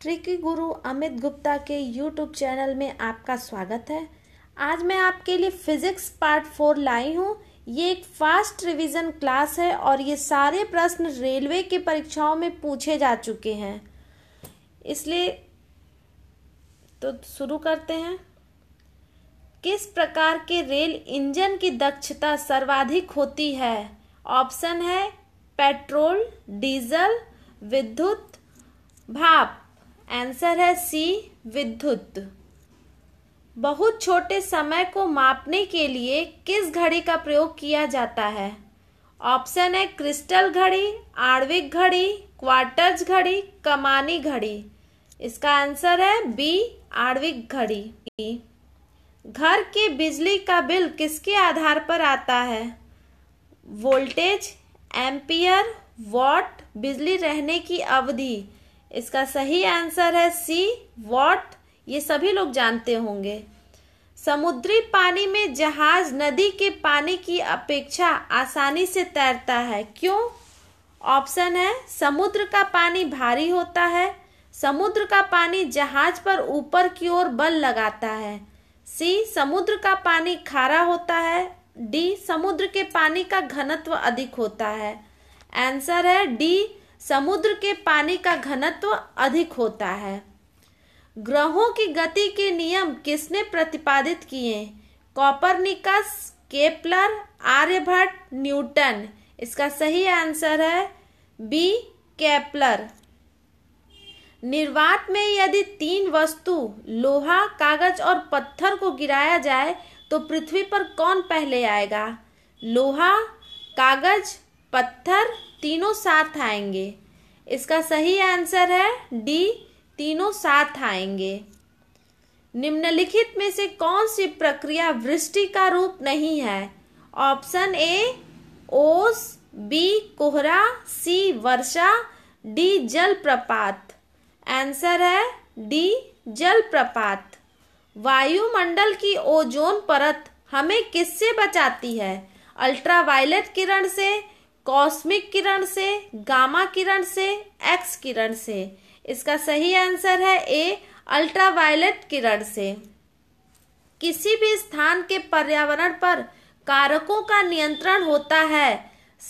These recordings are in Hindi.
ट्रिकी गुरु अमित गुप्ता के यूट्यूब चैनल में आपका स्वागत है आज मैं आपके लिए फिजिक्स पार्ट फोर लाई हूँ ये एक फास्ट रिवीजन क्लास है और ये सारे प्रश्न रेलवे के परीक्षाओं में पूछे जा चुके हैं इसलिए तो शुरू करते हैं किस प्रकार के रेल इंजन की दक्षता सर्वाधिक होती है ऑप्शन है पेट्रोल डीजल विद्युत भाप आंसर है सी विद्युत बहुत छोटे समय को मापने के लिए किस घड़ी का प्रयोग किया जाता है ऑप्शन है क्रिस्टल घड़ी आणविक घड़ी क्वार्टर्स घड़ी कमानी घड़ी इसका आंसर है बी आणविक घड़ी घर के बिजली का बिल किसके आधार पर आता है वोल्टेज एम्पियर वॉट बिजली रहने की अवधि इसका सही आंसर है सी वॉट ये सभी लोग जानते होंगे समुद्री पानी में जहाज नदी के पानी की अपेक्षा आसानी से तैरता है क्यों ऑप्शन है समुद्र का पानी भारी होता है समुद्र का पानी जहाज पर ऊपर की ओर बल लगाता है सी समुद्र का पानी खारा होता है डी समुद्र के पानी का घनत्व अधिक होता है आंसर है डी समुद्र के पानी का घनत्व अधिक होता है ग्रहों की गति के नियम किसने प्रतिपादित किए कॉपरनिकस केपलर आर्यभट्ट न्यूटन इसका सही आंसर है बी केपलर निर्वात में यदि तीन वस्तु लोहा कागज और पत्थर को गिराया जाए तो पृथ्वी पर कौन पहले आएगा लोहा कागज पत्थर तीनों साथ आएंगे इसका सही आंसर है डी तीनों साथ आएंगे निम्नलिखित में से कौन सी प्रक्रिया वृष्टि का रूप नहीं है ऑप्शन ए ओस बी कोहरा सी वर्षा डी जलप्रपात आंसर है डी जलप्रपात वायुमंडल की ओजोन परत हमें किससे बचाती है अल्ट्रावायलेट किरण से कॉस्मिक किरण से गामा किरण से एक्स किरण से इसका सही आंसर है ए अल्ट्रावायलेट किरण से किसी भी स्थान के पर्यावरण पर कारकों का नियंत्रण होता है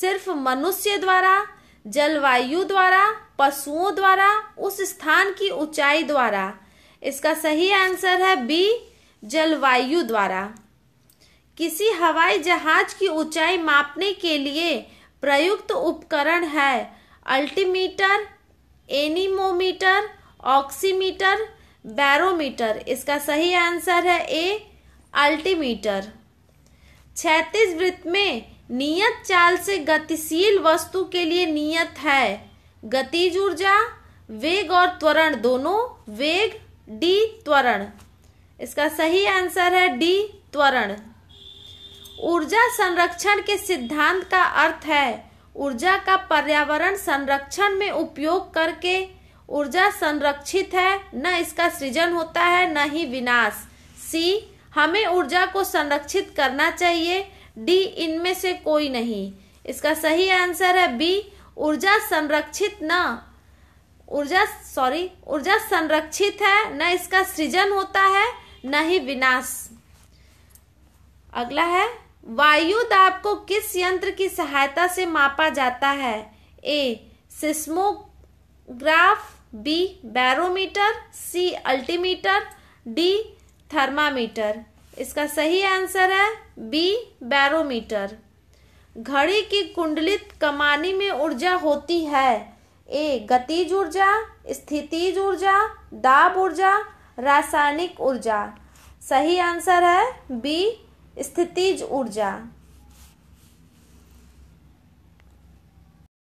सिर्फ मनुष्य द्वारा जलवायु द्वारा पशुओं द्वारा उस स्थान की ऊंचाई द्वारा इसका सही आंसर है बी जलवायु द्वारा किसी हवाई जहाज की ऊंचाई मापने के लिए प्रयुक्त उपकरण है अल्टीमीटर एनीमोमीटर ऑक्सीमीटर बैरोमीटर इसका सही आंसर है ए अल्टीमीटर छत्तीस वृत्त में नियत चाल से गतिशील वस्तु के लिए नियत है गतिज ऊर्जा वेग और त्वरण दोनों वेग डी त्वरण इसका सही आंसर है डी त्वरण ऊर्जा संरक्षण के सिद्धांत का अर्थ है ऊर्जा का पर्यावरण संरक्षण में उपयोग करके ऊर्जा संरक्षित है न इसका सृजन होता है न ही विनाश सी हमें ऊर्जा को संरक्षित करना चाहिए डी इनमें से कोई नहीं इसका सही आंसर है बी ऊर्जा संरक्षित न ऊर्जा सॉरी ऊर्जा संरक्षित है न इसका सृजन होता है न ही विनाश अगला है वायु दाब को किस यंत्र की सहायता से मापा जाता है A seismograph B barometer C altimeter D thermometer इसका सही आंसर है बी बैरोमीटर घड़ी की कुंडलित कमानी में ऊर्जा होती है ए गतिज ऊर्जा स्थितिज ऊर्जा दाब ऊर्जा रासायनिक ऊर्जा सही आंसर है बी स्थितिज ऊर्जा